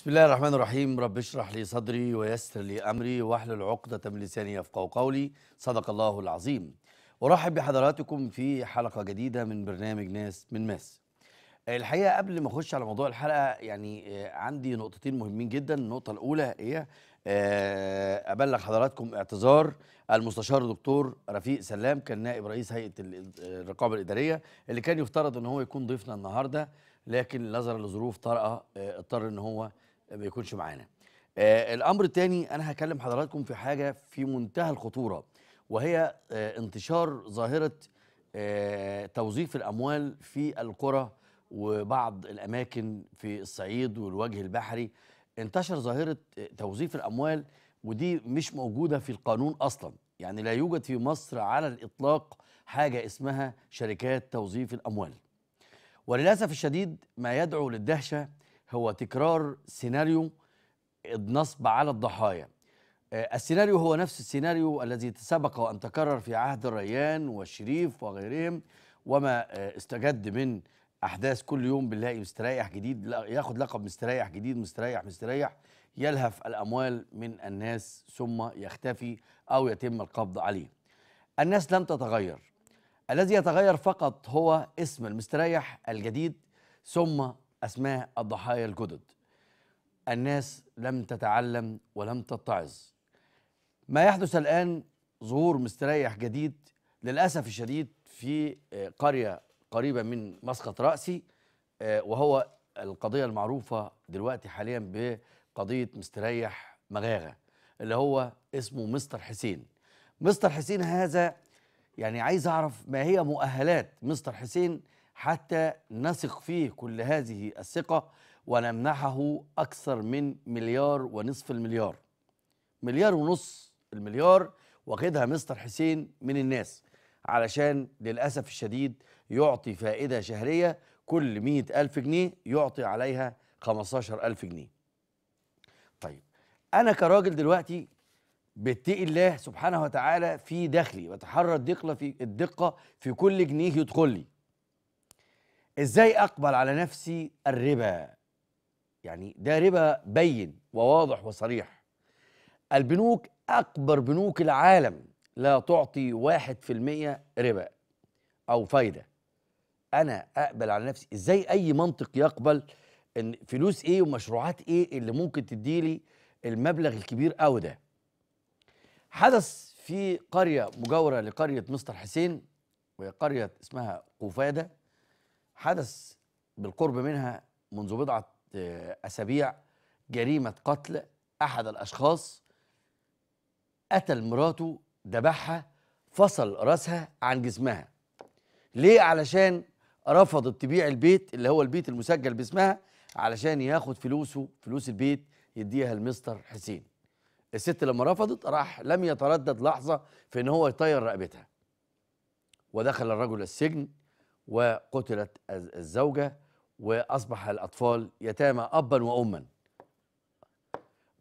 بسم الله الرحمن الرحيم رب اشرح لي صدري ويسر لي امري واحلل عقدة من لساني يفقهوا قولي صدق الله العظيم. ارحب بحضراتكم في حلقة جديدة من برنامج ناس من ماس. آه، الحقيقة قبل ما اخش على موضوع الحلقة يعني آه، عندي نقطتين مهمين جدا، النقطة الأولى هي آه، أبلغ حضراتكم اعتذار المستشار الدكتور رفيق سلام كان نائب رئيس هيئة الرقابة الإدارية اللي كان يفترض إن هو يكون ضيفنا النهاردة لكن نظرا لظروف طارئة اضطر إن هو ما يكونش معانا آه، الامر الثاني انا هكلم حضراتكم في حاجه في منتهى الخطوره وهي آه، انتشار ظاهره آه، توظيف الاموال في القرى وبعض الاماكن في الصعيد والوجه البحري انتشر ظاهره توظيف الاموال ودي مش موجوده في القانون اصلا يعني لا يوجد في مصر على الاطلاق حاجه اسمها شركات توظيف الاموال وللاسف الشديد ما يدعو للدهشه هو تكرار سيناريو النصب على الضحايا آه، السيناريو هو نفس السيناريو الذي سبق وأن تكرر في عهد الريان والشريف وغيرهم وما آه، استجد من أحداث كل يوم بنلاقي مستريح جديد ياخد لقب مستريح جديد مستريح مستريح يلهف الأموال من الناس ثم يختفي أو يتم القبض عليه الناس لم تتغير الذي يتغير فقط هو اسم المستريح الجديد ثم أسماء الضحايا الجدد الناس لم تتعلم ولم تتعظ ما يحدث الآن ظهور مستريح جديد للأسف الشديد في آه، قرية قريبة من مسقط رأسي آه، وهو القضية المعروفة دلوقتي حاليا بقضية مستريح مغاغة اللي هو اسمه مستر حسين مستر حسين هذا يعني عايز أعرف ما هي مؤهلات مستر حسين حتى نثق فيه كل هذه الثقة ونمنحه أكثر من مليار ونصف المليار مليار ونص المليار واخدها مستر حسين من الناس علشان للأسف الشديد يعطي فائدة شهرية كل مئة ألف جنيه يعطي عليها خمستاشر ألف جنيه طيب أنا كراجل دلوقتي بتقي الله سبحانه وتعالى في دخلي وتحرى الدقة في الدقة في كل جنيه يدخل لي ازاي اقبل على نفسي الربا يعني ده ربا بين وواضح وصريح البنوك اكبر بنوك العالم لا تعطي واحد في المية ربا او فايدة انا اقبل على نفسي ازاي اي منطق يقبل ان فلوس ايه ومشروعات ايه اللي ممكن تديلي المبلغ الكبير او ده حدث في قرية مجاورة لقرية مستر حسين وهي قرية اسمها قفادة حدث بالقرب منها منذ بضعة آه، أسابيع جريمة قتل أحد الأشخاص قتل مراته ذبحها فصل راسها عن جسمها ليه علشان رفضت تبيع البيت اللي هو البيت المسجل باسمها علشان ياخد فلوسه فلوس البيت يديها المستر حسين الست لما رفضت راح لم يتردد لحظة في ان هو يطير رقبتها ودخل الرجل السجن وقتلت الزوجة وأصبح الأطفال يتامى أبا وأما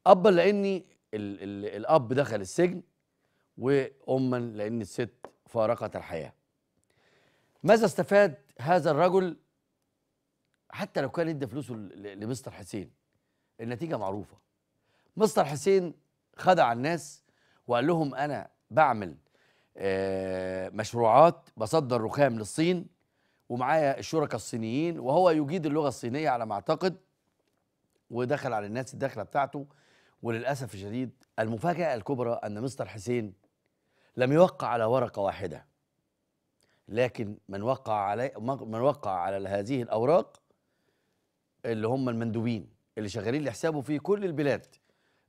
أبا لأني الـ الـ الأب دخل السجن وأما لأن الست فارقت الحياة ماذا استفاد هذا الرجل حتى لو كان ادى فلوسه لمستر حسين النتيجة معروفة مستر حسين خدع الناس وقال لهم أنا بعمل آه، مشروعات بصدر رخام للصين ومعايا الشركاء الصينيين وهو يجيد اللغه الصينيه على ما اعتقد ودخل على الناس الدخله بتاعته وللاسف الشديد المفاجاه الكبرى ان مستر حسين لم يوقع على ورقه واحده لكن من وقع علي من وقع على هذه الاوراق اللي هم المندوبين اللي شغالين لحسابه في كل البلاد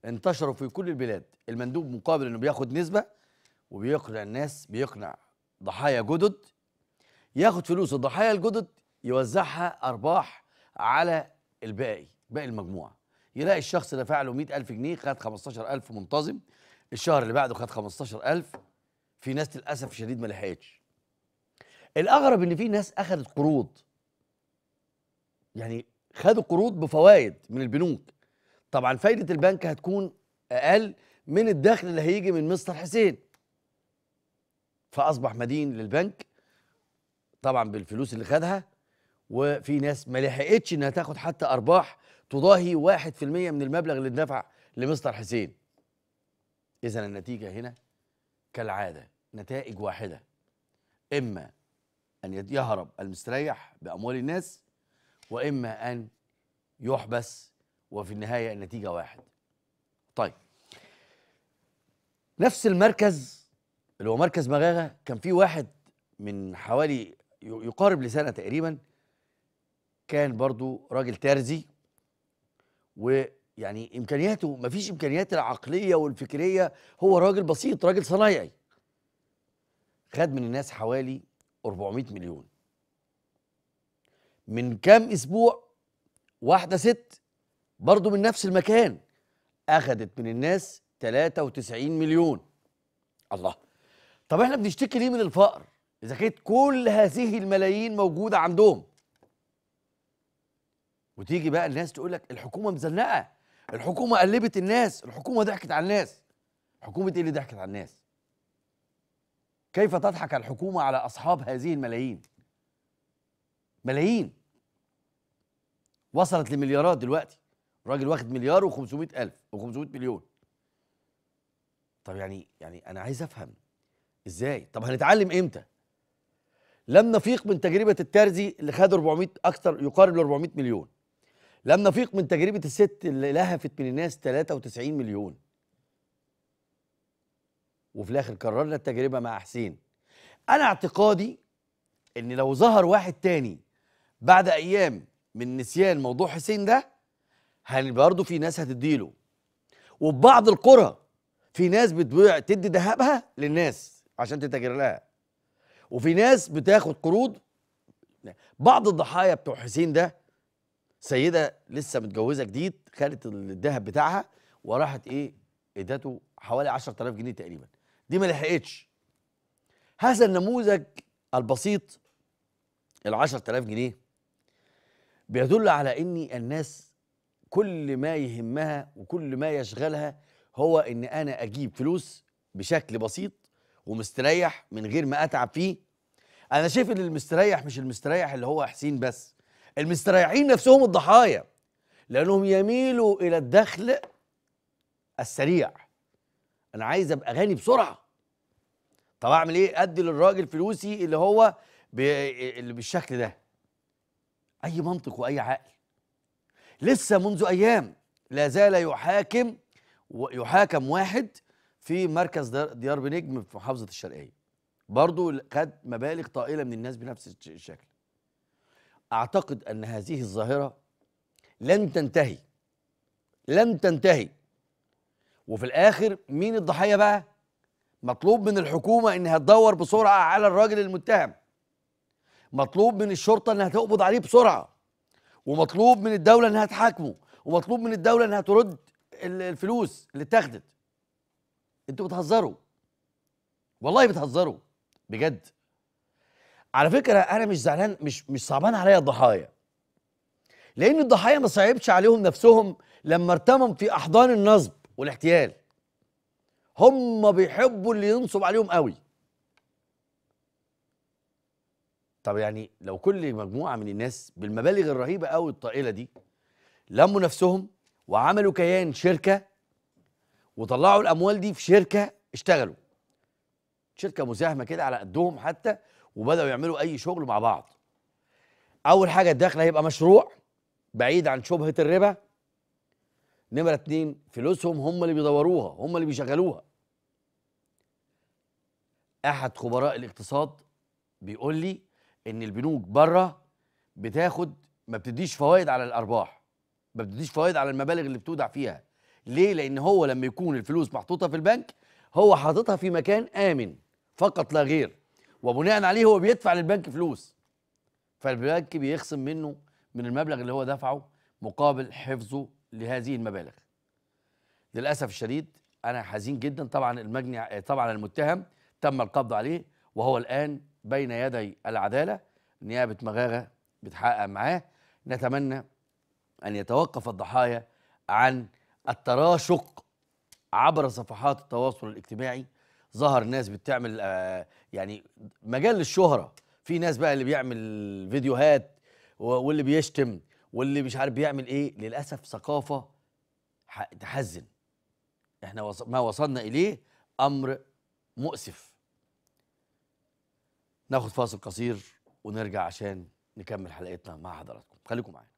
انتشروا في كل البلاد المندوب مقابل انه بياخد نسبه وبيقنع الناس بيقنع ضحايا جدد ياخد فلوس الضحايا الجدد يوزعها ارباح على الباقي باقي المجموعه يلاقي الشخص دفع له 100000 جنيه خد 15000 منتظم الشهر اللي بعده خد 15000 في ناس للاسف شديد ما لحقتش الاغرب ان في ناس اخذت قروض يعني خدوا قروض بفوائد من البنوك طبعا فايده البنك هتكون اقل من الدخل اللي هيجي من مستر حسين فاصبح مدين للبنك طبعا بالفلوس اللي خدها وفي ناس ما لحقتش انها تاخد حتى ارباح تضاهي 1% من المبلغ اللي اتدفع لمستر حسين اذا النتيجه هنا كالعاده نتائج واحده اما ان يهرب المستريح باموال الناس واما ان يحبس وفي النهايه النتيجه واحد طيب نفس المركز اللي هو مركز مغاغه كان في واحد من حوالي يقارب لسنة تقريبا كان برضو راجل ترزي ويعني إمكانياته مفيش إمكانيات العقلية والفكرية هو راجل بسيط راجل صنايعي خد من الناس حوالي 400 مليون من كام أسبوع واحدة ست برضو من نفس المكان أخدت من الناس 93 مليون الله طب احنا بنشتكي ليه من الفقر اذا كانت كل هذه الملايين موجوده عندهم وتيجي بقى الناس تقول لك الحكومه مزنقه الحكومه قلبت الناس الحكومه ضحكت على الناس حكومه ايه اللي ضحكت على الناس كيف تضحك الحكومه على اصحاب هذه الملايين ملايين وصلت لمليارات دلوقتي راجل واخد مليار و500 الف و500 مليون طب يعني يعني انا عايز افهم ازاي طب هنتعلم امتى لم نفيق من تجربه الترزي اللي خد 400 اكثر يقارب ال 400 مليون لم نفيق من تجربه الست اللي لهفت من الناس 93 مليون وفي الاخر كررنا التجربه مع حسين انا اعتقادي ان لو ظهر واحد تاني بعد ايام من نسيان موضوع حسين ده برضه في ناس هتديله وبعض القرى في ناس بتبيع تدي ذهبها للناس عشان تتاجر لها وفي ناس بتاخد قروض بعض الضحايا بتوع حسين ده سيده لسه متجوزه جديد خدت الذهب بتاعها وراحت ايه ادته حوالي 10000 جنيه تقريبا دي ما لحقتش هذا النموذج البسيط ال 10000 جنيه بيدل على ان الناس كل ما يهمها وكل ما يشغلها هو ان انا اجيب فلوس بشكل بسيط ومستريح من غير ما اتعب فيه انا شايف ان المستريح مش المستريح اللي هو حسين بس المستريحين نفسهم الضحايا لانهم يميلوا الى الدخل السريع انا عايز ابقى غني بسرعه طب اعمل ايه ادي للراجل فلوسي اللي هو اللي بالشكل ده اي منطق واي عقل لسه منذ ايام لا زال يحاكم يحاكم واحد في مركز ديار بنجم في محافظه الشرقيه برضو خد مبالغ طائله من الناس بنفس الشكل اعتقد ان هذه الظاهره لن تنتهي لن تنتهي وفي الاخر مين الضحيه بقى مطلوب من الحكومه انها تدور بسرعه على الراجل المتهم مطلوب من الشرطه انها تقبض عليه بسرعه ومطلوب من الدوله انها تحاكمه ومطلوب من الدوله انها ترد الفلوس اللي اتاخدت انتوا بتهزروا والله بتهزروا بجد على فكره انا مش زعلان مش مش صعبان عليا الضحايا لان الضحايا ما صعبش عليهم نفسهم لما ارتمم في احضان النصب والاحتيال هم بيحبوا اللي ينصب عليهم قوي طب يعني لو كل مجموعه من الناس بالمبالغ الرهيبه قوي الطائله دي لموا نفسهم وعملوا كيان شركه وطلعوا الاموال دي في شركه اشتغلوا شركه مزاحمه كده على قدهم حتى وبداوا يعملوا اي شغل مع بعض اول حاجه الدخل هيبقى مشروع بعيد عن شبهه الربا نمره اتنين فلوسهم هم اللي بيدوروها هم اللي بيشغلوها احد خبراء الاقتصاد بيقول لي ان البنوك بره بتاخد ما بتديش فوائد على الارباح ما بتديش فوائد على المبالغ اللي بتودع فيها ليه لان هو لما يكون الفلوس محطوطه في البنك هو حاططها في مكان امن فقط لا غير وبناء عليه هو بيدفع للبنك فلوس فالبنك بيخصم منه من المبلغ اللي هو دفعه مقابل حفظه لهذه المبالغ للاسف الشديد انا حزين جدا طبعا المجني طبعا المتهم تم القبض عليه وهو الان بين يدي العداله نيابه مغاغه بتحقق معاه نتمنى ان يتوقف الضحايا عن التراشق عبر صفحات التواصل الاجتماعي ظهر ناس بتعمل آه، يعني مجال للشهره في ناس بقى اللي بيعمل فيديوهات واللي بيشتم واللي مش عارف بيعمل ايه للاسف ثقافه تحزن احنا ما وصلنا اليه امر مؤسف ناخد فاصل قصير ونرجع عشان نكمل حلقتنا مع حضراتكم خليكم معانا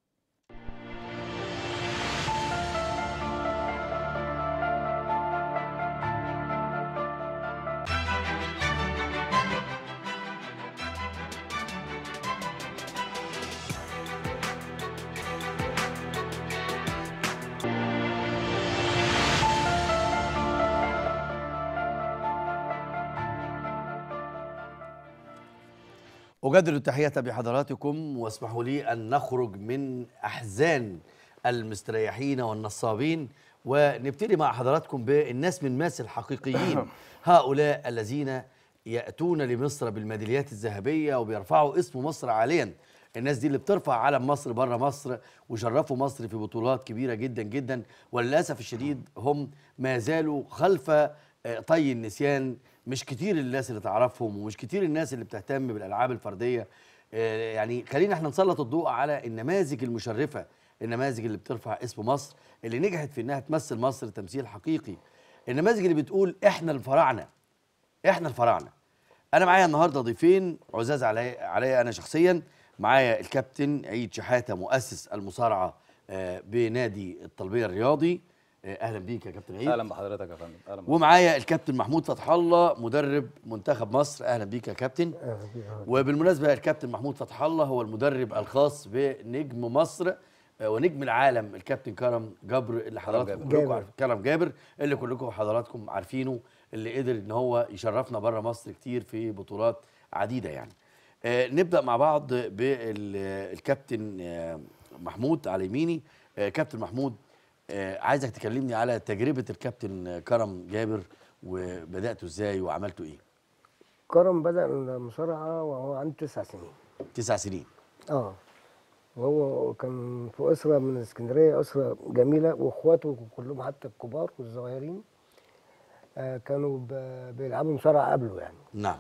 أجدد التحية بحضراتكم واسمحوا لي أن نخرج من أحزان المستريحين والنصابين ونبتدي مع حضراتكم بالناس من ماس الحقيقيين هؤلاء الذين يأتون لمصر بالميداليات الذهبية وبيرفعوا اسم مصر عاليا الناس دي اللي بترفع علم مصر بره مصر وشرفوا مصر في بطولات كبيرة جدا جدا وللأسف الشديد هم ما زالوا خلف طي النسيان مش كتير الناس اللي تعرفهم ومش كتير الناس اللي بتهتم بالالعاب الفرديه آه، يعني خلينا احنا نسلط الضوء على النماذج المشرفه النماذج اللي بترفع اسم مصر اللي نجحت في انها تمثل مصر تمثيل حقيقي النماذج اللي بتقول احنا الفراعنه احنا الفراعنه انا معايا النهارده ضيفين عزاز علي علي انا شخصيا معايا الكابتن عيد شحاته مؤسس المصارعه آه، بنادي الطلبيه الرياضي إيه، اهلا بيك يا كابتن عيد اهلا بحضرتك يا فندم اهلا ومعايا الكابتن محمود فتح الله مدرب منتخب مصر اهلا بيك يا كابتن اهلا بيك وبالمناسبه الكابتن محمود فتح الله هو المدرب الخاص بنجم مصر آه، ونجم العالم الكابتن كرم جبر اللي حضراتكم كلكم عارف كرم جابر اللي كلكم حضراتكم عارفينه اللي قدر ان هو يشرفنا بره مصر كتير في بطولات عديده يعني آه، نبدا مع بعض بالكابتن آه، محمود على يميني كابتن محمود آه، عايزك تكلمني على تجربه الكابتن كرم جابر وبداته ازاي وعملته ايه كرم بدا المصارعه وهو عنده تسع سنين تسع سنين اه وهو كان في اسره من اسكندريه اسره جميله واخواته كلهم حتى الكبار والصغيرين آه كانوا بيلعبوا مصارعه قبله يعني نعم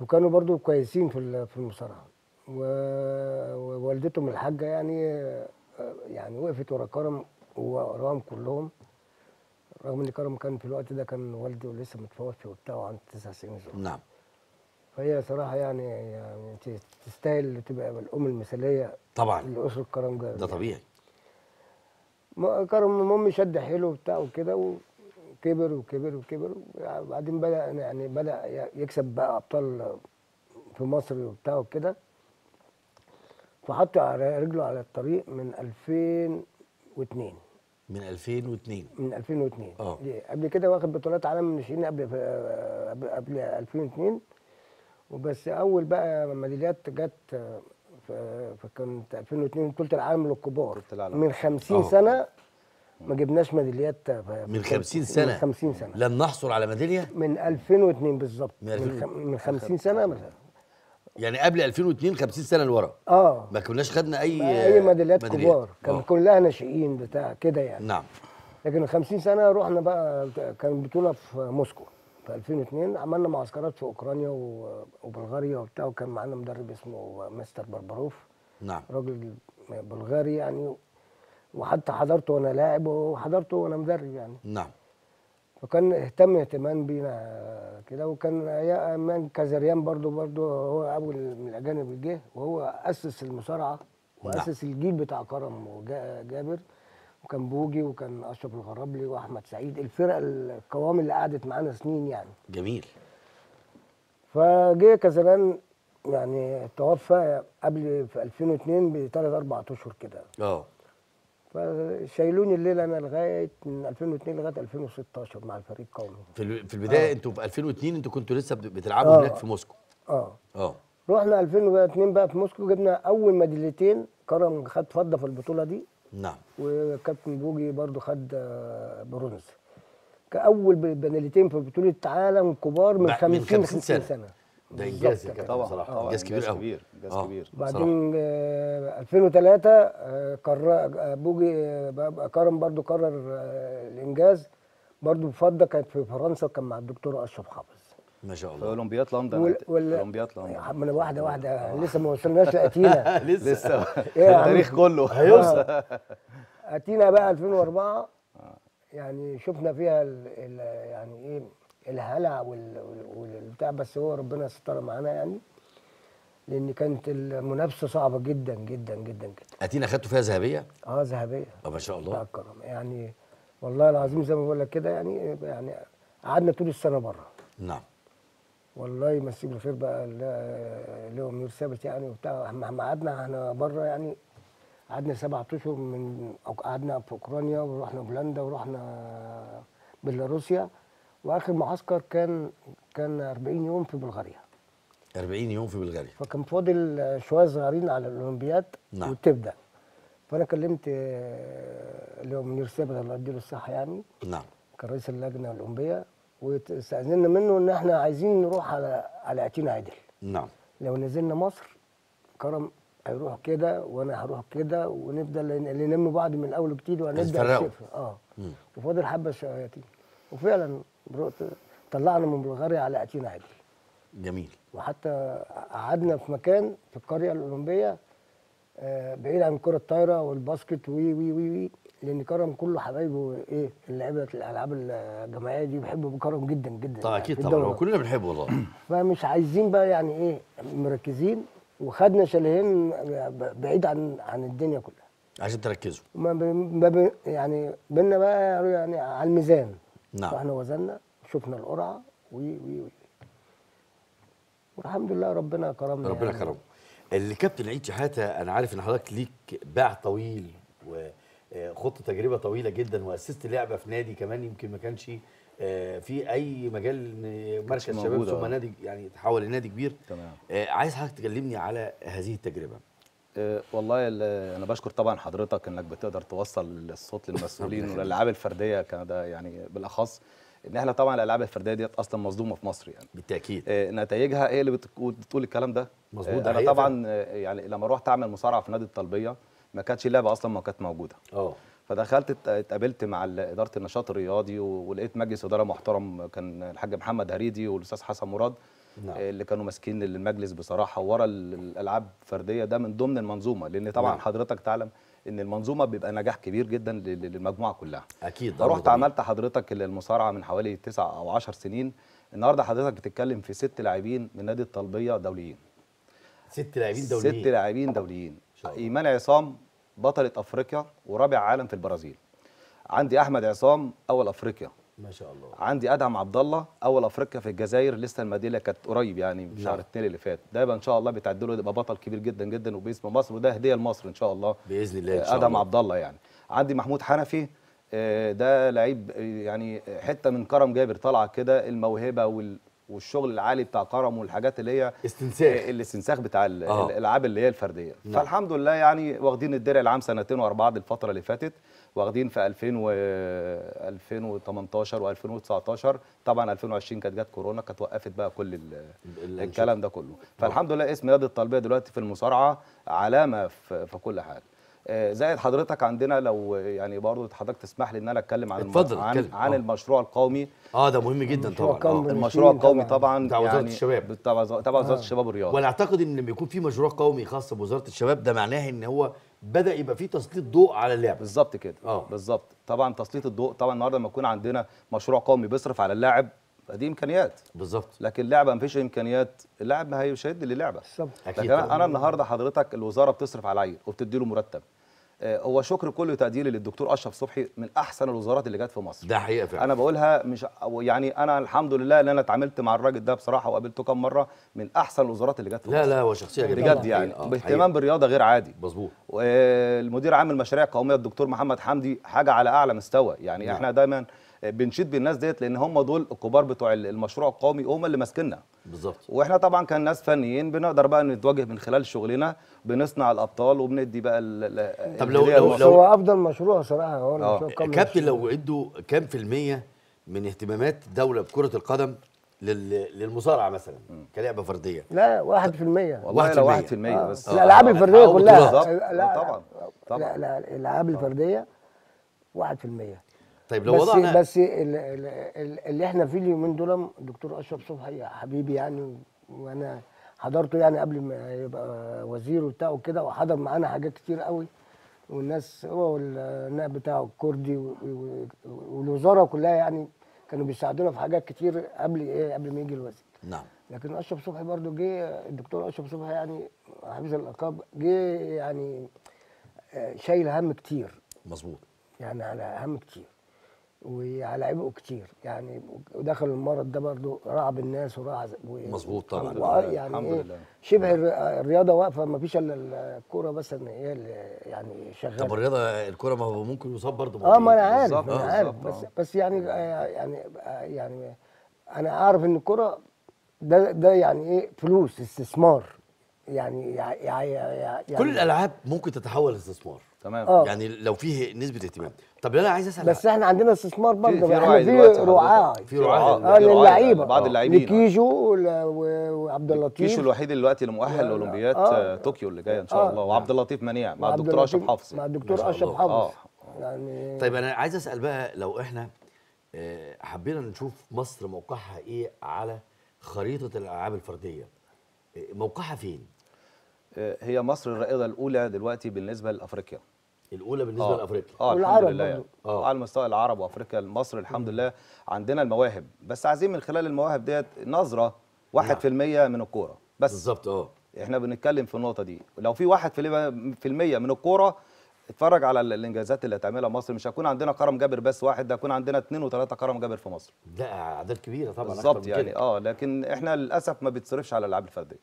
وكانوا برضو كويسين في في المصارعه ووالدتهم الحاجه يعني يعني وقفت ورا كرم وراهم كلهم رغم ان كرم كان في الوقت ده كان والدي لسه متوفي وبتاع وعنده تسع سنين صغير. نعم فهي صراحه يعني يعني تستاهل تبقى الام المثاليه طبعا لاسره الكرم ده ده طبيعي كرم المهم شد حيله وبتاع وكده وكبر وكبر وكبر وبعدين بدا يعني بدا يكسب بقى ابطال في مصر وبتاع وكده فحط على رجله على الطريق من 2002 من 2002 من 2002 اه قبل كده واخد بطولات عالم الناشئين قبل قبل 2002 وبس اول بقى ميداليات جت فكانت 2002 بطوله العالم للكبار من 50 أوه. سنه ما جبناش ميداليات من 50 سنه من 50 سنه لم نحصل على ميداليه من 2002 بالظبط من, من 50 سنه مثلا يعني قبل 2002 50 سنه لورا اه ما كناش خدنا اي اي ميداليات كبار كان أوه. كلها ناشئين بتاع كده يعني نعم لكن ال 50 سنه رحنا بقى كان بطوله في موسكو في 2002 عملنا معسكرات في اوكرانيا وبلغاريا وبتاع وكان معانا مدرب اسمه مستر بربروف نعم راجل بلغاري يعني وحتى حضرته وانا لاعب وحضرته وانا مدرب يعني نعم فكان اهتم اهتمام بينا كده وكان ايمن كازريان برضو برضو هو اول من الاجانب اللي جه وهو اسس المصارعه واسس نعم. الجيل بتاع كرم وجابر وكان بوجي وكان اشرف الغرابلي واحمد سعيد الفرقه القوام اللي قعدت معانا سنين يعني جميل فجه كازريان يعني توفى قبل في 2002 بثلاث اربع اشهر كده اه فشايلوني الليله انا لغايه من 2002 لغايه 2016 مع الفريق القومي في في البدايه آه. انتوا في 2002 انتوا كنتوا لسه بتلعبوا آه. هناك في موسكو اه اه رحنا 2002 بقى في موسكو جبنا اول ميداليتين كرم خد فضه في البطوله دي نعم وكابتن بوجي برضو خد آه، برونز كاول ميداليتين في بطوله عالم كبار من 50 50 سنه, سنة. ده انجاز طبعا بصراحه انجاز كبير قوي كبير انجاز آه. كبير بعدين 2003 آه، آه، قرر بوجي كرم برضو قرر الانجاز برضو فضه كانت في فرنسا وكان مع الدكتور اشرف حافظ ما شاء الله في اولمبياد لندن وال... وال... اولمبياد لندن من واحده واحده لسه ما وصلناش لاتينا لسه لسه التاريخ كله هيوصل اتينا بقى 2004 يعني شفنا فيها ال... ال... يعني ايه الهلع والبتاع بس هو ربنا ستر معانا يعني لان كانت المنافسه صعبه جدا جدا جدا جدا اتينا خدتوا فيها ذهبيه اه ذهبيه اه ما شاء الله الكرم يعني والله العظيم زي ما بقول لك كده يعني يعني قعدنا طول السنه بره نعم والله يمسيه بالخير بقى اللي هو نور ثابت يعني وبتاع ما قعدنا احنا بره يعني قعدنا سبعة اشهر من قعدنا في اوكرانيا ورحنا بولندا ورحنا بيلاروسيا واخر معسكر كان كان 40 يوم في بلغاريا 40 يوم في بلغاريا فكان فاضل شويه صغيرين على الاولمبياد نعم. وتبدا فانا كلمت آه، اللي هو منير ثابت الله يديله الصحه يعني نعم كان رئيس اللجنه الاولمبيه واستاذنا منه ان احنا عايزين نروح على على اتين عادل نعم لو نزلنا مصر كرم هيروح كده وانا هروح كده ونبدا نلم بعض من الاول وجديد وهنبدا نشوف اه وفاضل حبه شويتين وفعلا طلعنا من بلغاريا على اتينا عجل جميل وحتى قعدنا في مكان في القريه الاولمبيه آه، بعيد عن الكره الطايره والباسكت وي وي وي, وي لان كرم كله حبايبه ايه اللعيبه الالعاب الجماعيه دي بحبه بكرم جدا جدا طيب، طبعا اكيد طبعا طبعا كلنا بنحبه والله فمش عايزين بقى يعني ايه مركزين وخدنا شاليهين بعيد عن عن الدنيا كلها عشان تركزوا ما ب... ما ب... يعني بينا بقى يعني على الميزان نعم فاحنا وزننا شفنا القرعه وي وي وي والحمد لله ربنا كرمنا ربنا يعني. كرمه الكابتن عيد شحاته انا عارف ان حضرتك ليك باع طويل وخط آه، تجربه طويله جدا واسست لعبه في نادي كمان يمكن ما كانش آه، في اي مجال مركز شباب ثم نادي يعني تحول لنادي كبير تمام آه، عايز حضرتك تكلمني على هذه التجربه آه، والله انا بشكر طبعا حضرتك انك بتقدر توصل الصوت للمسؤولين والالعاب الفرديه كان ده يعني بالاخص ان احنا طبعا الالعاب الفرديه ديت اصلا مصدومه في مصر يعني بالتاكيد آه، نتائجها هي اللي بتقول الكلام ده مظبوط آه، انا طبعا يعني لما رحت اعمل مصارعه في نادي الطلبيه ما كانتش اللعبه اصلا ما كانت موجوده اه فدخلت اتقابلت مع اداره النشاط الرياضي ولقيت مجلس اداره محترم كان الحاج محمد هريدي والاستاذ حسن مراد نعم. آه، اللي كانوا ماسكين المجلس بصراحه ورا الالعاب الفرديه ده من ضمن المنظومه لان طبعا نعم. حضرتك تعلم ان المنظومه بيبقى نجاح كبير جدا للمجموعه كلها اكيد رحت عملت حضرتك المصارعه من حوالي 9 او 10 سنين النهارده حضرتك بتتكلم في ست لاعبين من نادي الطلبيه دوليين ست لاعبين دوليين ست لاعبين دوليين ايمان عصام بطله افريقيا ورابع عالم في البرازيل عندي احمد عصام اول افريقيا ما شاء الله عندي ادهم عبد الله اول افريقيا في الجزائر لسه الميداليه كانت قريب يعني في شهر نعم. اثنين اللي فات ده يبقى ان شاء الله بتعدله يبقى بطل كبير جدا جدا وباسم مصر وده هديه لمصر ان شاء الله باذن الله ان شاء ادهم عبد الله يعني عندي محمود حنفي آه، ده لعيب آه، يعني حته من كرم جابر طالعه كده الموهبه وال والشغل العالي بتاع كرم والحاجات اللي هي استنساخ آه، الاستنساخ بتاع الالعاب اللي هي الفرديه نعم. فالحمد لله يعني واخدين الدرع العام سنتين واربعه الفتره اللي فاتت واخدين في 2000 و 2018 و2019 طبعا 2020 كانت جت كورونا كانت وقفت بقى كل الكلام ده كله فالحمد لله اسم رياضه الطلبيه دلوقتي في المصارعه علامه في كل حاجه آه، زائد حضرتك عندنا لو يعني برضو حضرتك تسمح لي ان انا اتكلم عن اتفضل عن, اتكلم. عن آه. المشروع القومي اه ده مهم جدا طبعا آه، المشروع القومي طبعا بتاع وزاره يعني الشباب تبع وزاره آه. الشباب والرياضه وانا اعتقد ان لما يكون في مشروع قومي خاص بوزاره الشباب ده معناه ان هو بدا يبقى في تسليط ضوء على اللعب بالظبط كده اه بالظبط طبعا تسليط الضوء طبعا النهارده لما يكون عندنا مشروع قومي بيصرف على اللاعب دي امكانيات بالظبط لكن اللعبه ما فيش امكانيات اللاعب ما هيشد للعبه بالظبط لكن انا النهارده حضرتك الوزاره بتصرف على عيل وبتدي له مرتب آه، هو شكر كله تقديري للدكتور اشرف صبحي من احسن الوزارات اللي جت في مصر ده حقيقه فعلا انا بقولها مش يعني انا الحمد لله ان انا اتعاملت مع الراجل ده بصراحه وقابلته كم مره من احسن الوزارات اللي جت في لا مصر لا لا هو شخصيه بجد يعني آه. باهتمام بالرياضه غير عادي مظبوط والمدير عام المشاريع القوميه الدكتور محمد حمدي حاجه على اعلى مستوى يعني م. نعم. احنا دايما بنشيد بالناس ديت لان هم دول الكبار بتوع المشروع القومي هم اللي ماسكيننا بالظبط واحنا طبعا كان ناس فنيين بنقدر بقى نتواجه من خلال شغلنا بنصنع الابطال وبندي بقى ال طب لو لو, لو هو افضل مشروع صراحه هو آه. كابتن لو عنده كام في الميه من اهتمامات دوله بكره القدم للمصارعه مثلا كلعبه فرديه لا 1% والله آه. لا 1% آه. بس الالعاب الفرديه كلها لا طبعا طبعا الالعاب الفرديه 1% طيب لو بس وضعنا بس اللي احنا فيه اليومين دول دكتور اشرف صبحي حبيبي يعني وانا حضرته يعني قبل ما يبقى وزير وبتاع وكده وحضر معانا حاجات كتير قوي والناس هو والنائب بتاعه الكردي والوزاره كلها يعني كانوا بيساعدونا في حاجات كتير قبل ايه قبل ما يجي الوزير نعم لكن اشرف صبحي برضه جه الدكتور اشرف صبحي يعني حفيظ الالقاب جه يعني شايل هم كتير مظبوط يعني على هم كتير وعلى عبقه كتير يعني ودخل المرض ده برضه رعب الناس ورعب مظبوط طبعا و... يعني إيه الحمد لله لله شبه الرياضه واقفه ما فيش الا الكوره بس ان هي يعني شغاله طب الرياضه الكوره ما هو ممكن يصاب برضه اه ما انا عارف انا عارف بس بس يعني يعني يعني انا اعرف ان الكوره ده ده يعني ايه فلوس استثمار يعني, يعني, يعني, يعني كل الالعاب ممكن تتحول استثمار تمام آه. يعني لو فيه نسبه اهتمام طب انا عايز اسال بس احنا عندنا استثمار برضه في رعاه في رعاه في رعاه آه، للعيبه بعض آه. اللاعبين لكيجو وعبد اللطيف كيجو الوحيد دلوقتي اللي مؤهل آه. لاولمبياد طوكيو اللي جايه ان شاء الله وعبد اللطيف منيع مع الدكتور اشرف حافظ مع الدكتور اشرف حافظ آه. يعني طيب انا عايز اسال بقى لو احنا حبينا نشوف مصر موقعها ايه على خريطه الالعاب الفرديه موقعها فين هي مصر الرائده الاولى دلوقتي بالنسبه لافريقيا الاولى بالنسبه آه. لافريقيا اه والعرب الحمد لله آه. على مستوى العرب وافريقيا مصر الحمد لله عندنا المواهب بس عايزين من خلال المواهب ديت نظره 1% نعم. من الكوره بس بالظبط اه احنا بنتكلم في النقطه دي لو في 1% من الكوره اتفرج على الانجازات اللي هتعملها مصر مش هيكون عندنا كرم جابر بس واحد ده هيكون عندنا اثنين وثلاثه كرم جابر في مصر لا اعداد كبيره طبعا بالظبط يعني اه لكن احنا للاسف ما بيتصرفش على الالعاب الفرديه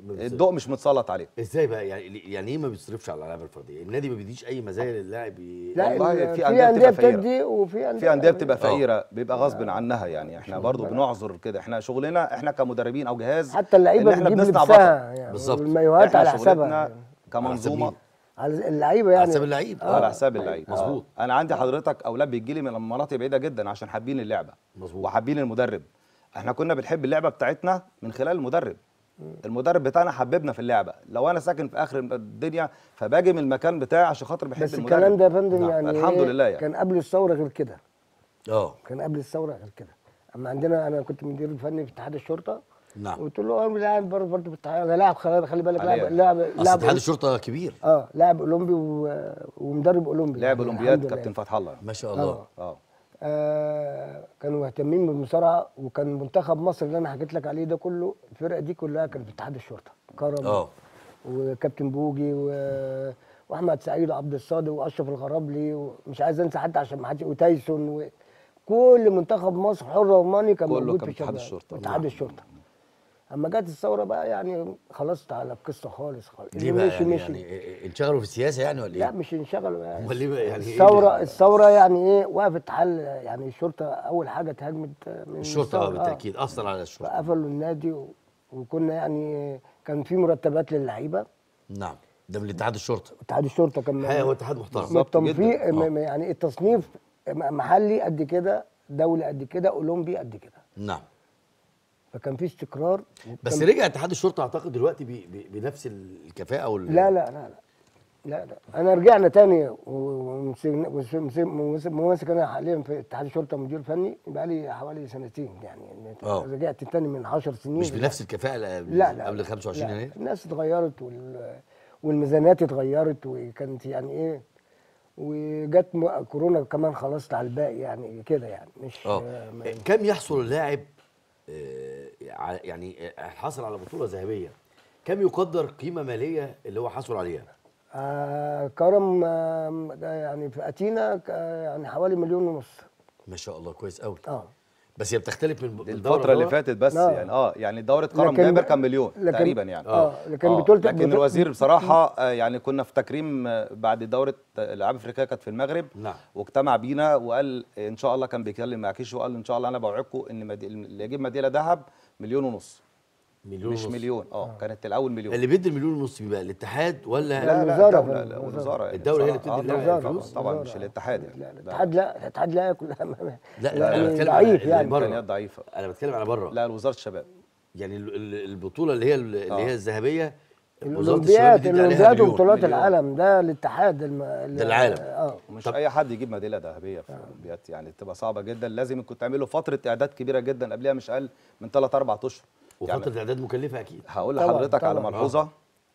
الضوء مش متسلط عليه ازاي بقى يعني يعني ايه ما بيصرفش على اللعبه الفرديه يعني النادي ما بيديش اي مزايا للاعب لا والله في انديه بتدي وفي انديه في انديه بتبقى آه. فقيره بيبقى آه. غصب عنها يعني احنا برضو بنعذر كده احنا شغلنا احنا كمدربين او جهاز حتى اللعيبه احنا بنصنع بطل يعني، بالظبط المايوهات على حسابها يعني. كمنظومه على اللعيبه يعني على حساب اللعيب آه. على حساب اللعيب أيوة. مظبوط آه. انا عندي حضرتك اولاد بيجي لي من مناطق بعيده جدا عشان حابين اللعبه مظبوط وحابين المدرب احنا كنا بنحب اللعبه بتاعتنا من خلال المدرب المدرب بتاعنا حببنا في اللعبه لو انا ساكن في اخر الدنيا فباجي من المكان بتاعي عشان خاطر بحب بس المدرب الكلام ده يا فندم نعم، يعني الحمد إيه، لله يعني. كان قبل الثوره غير كده اه كان قبل الثوره غير كده اما عندنا انا كنت مدير فني في اتحاد الشرطه نعم قلت له انا لاعب برضه برضه بالتعاون انا لاعب خلي بالك لاعب لاعب لاعب اتحاد الشرطه كبير اه لاعب اولمبي و... ومدرب اولمبي لاعب اولمبياد كابتن فتح الله ما شاء الله اه, آه. آه، كانوا مهتمين بالمصارعه وكان منتخب مصر اللي انا حكيت لك عليه ده كله الفرقه دي كلها كانت في اتحاد الشرطه كرم أوه. وكابتن بوجي و... واحمد سعيد وعبد الصادق واشرف الغرابلي ومش عايز انسى حد عشان ما حدش وتايسون و... كل منتخب مصر حر وماني كان موجود في اتحاد الشرطه اتحاد الشرطه اما جت الثوره بقى يعني خلصت على القصه خالص خالص ليه بقى مشي يعني, مشي. يعني انشغلوا في السياسه يعني ولا ايه؟ لا مش انشغلوا يعني امال ليه بقى يعني إيه؟ الثوره إيه الثوره يعني ايه وقفت حل يعني الشرطه اول حاجه اتهاجمت من الشرطه اه بالتاكيد آه. اثر على الشرطه قفلوا النادي وكنا يعني كان في مرتبات للعيبه نعم ده من اتحاد الشرطه اتحاد الشرطه كان حقيقه هو اتحاد محترم التنفيذ آه. يعني التصنيف محلي قد كده دولي قد كده اولمبي قد كده نعم فكان في استقرار بس رجع اتحاد الشرطه اعتقد دلوقتي بي بي بنفس الكفاءه وال لا لا لا لا لا لا انا رجعنا تاني وماسك انا حاليا في اتحاد الشرطه مدير فني بقى لي حوالي سنتين يعني أوه. رجعت تاني من 10 سنين مش بنفس الكفاءه لا لا قبل 25 يناير الناس اتغيرت وال والميزانيات اتغيرت وكانت يعني ايه وجت كورونا كمان خلصت على الباقي يعني كده يعني مش آه. كم يحصل اللاعب آه، يعني حصل على بطوله ذهبيه كم يقدر قيمه ماليه اللي هو حصل عليها آه كرم آه يعني في اتينا يعني حوالي مليون ونص ما شاء الله كويس قوي اه بس هي بتختلف من الفتره اللي فاتت بس آه. يعني اه يعني دوره كرم جابر كان مليون لكن تقريبا يعني اه, آه. لكن آه. بتولت لكن الوزير بصراحه آه يعني كنا في تكريم آه، بعد دوره آه، العاب الافريقيه كانت في المغرب نعم واجتمع بينا وقال ان شاء الله كان بيتكلم مع كيشو وقال ان شاء الله انا بوعدكم ان اللي يجيب ميداليه ذهب مليون ونص مليون مش ونص. مليون اه،, اه كانت الاول مليون اللي بيدي المليون ونص بيبقى الاتحاد ولا لا لا الوزاره لا الوزاره يعني الدوله هي اللي بتدي الفلوس اه، طبعا مش الاتحاد يعني الاتحاد لا الاتحاد لا ياكل لا لا انا بتكلم ضعيف يعني الامكانيات ضعيفه انا بتكلم على بره لا وزاره الشباب يعني البطوله اللي هي اللي اه. هي الذهبيه الاولمبياد الاولمبياد وبطولات العالم ده الاتحاد الم... ده العالم اه مش طب. اي حد يجيب ميداليه ذهبيه في الاولمبياد يعني بتبقى صعبه جدا لازم كنت تعمل له فتره اعداد كبيره جدا قبلها مش اقل من 3 4 اشهر يعني وفتره يعني اعداد مكلفه اكيد هقول لحضرتك على ملحوظه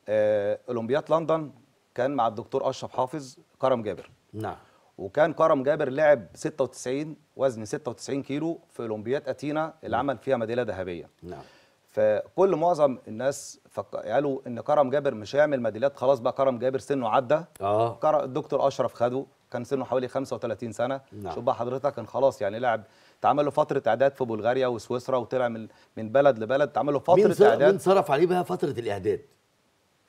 آه اولمبياد لندن كان مع الدكتور اشرف حافظ كرم جابر نعم وكان كرم جابر لعب 96 وزن 96 كيلو في اولمبياد اتينا اللي عمل فيها ميداليه ذهبيه نعم فكل معظم الناس قالوا ان كرم جابر مش هيعمل ميداليات خلاص بقى كرم جابر سنه عدى اه الدكتور اشرف خده كان سنه حوالي 35 سنه نعم. شوف بقى حضرتك كان خلاص يعني لاعب اتعمل له فتره اعداد في بلغاريا وسويسرا وطلع من من بلد لبلد اتعمل له فتره مين اعداد مين صرف عليه بقى فتره الاعداد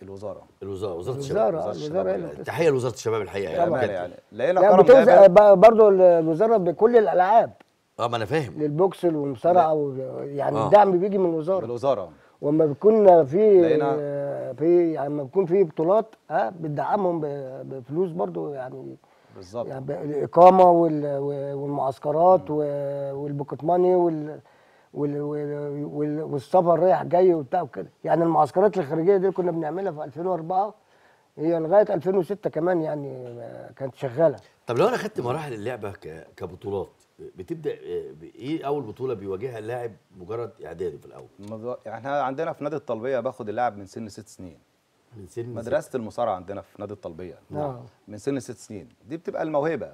الوزاره الوزاره وزاره الشباب وزاره الشباب تحيه لوزاره الشباب الحقيقه يعني, يعني. لقينا كرم جابر برضه الوزاره بكل الالعاب اه ما انا فاهم للبوكس والمصارعه و... يعني آه. الدعم بيجي من الوزاره من الوزاره واما بيكون في لقينا... في لما يعني بيكون في بطولات ها بتدعمهم بفلوس برضو يعني بالظبط يعني الاقامه وال... والمعسكرات مم. والبوكت ماني وال... وال... وال... والسفر رايح جاي وبتاع وكده يعني المعسكرات الخارجيه دي كنا بنعملها في 2004 هي لغايه 2006 كمان يعني آه، كانت شغاله طب لو انا خدت مراحل اللعبه كبطولات بتبدا آه، ايه اول بطوله بيواجهها اللاعب مجرد اعداده في الاول؟ احنا عندنا في نادي الطلبيه باخد اللاعب من سن ست سنين من سن مدرسه المصارعه عندنا في نادي الطلبيه نعم آه. من سن ست سنين دي بتبقى الموهبه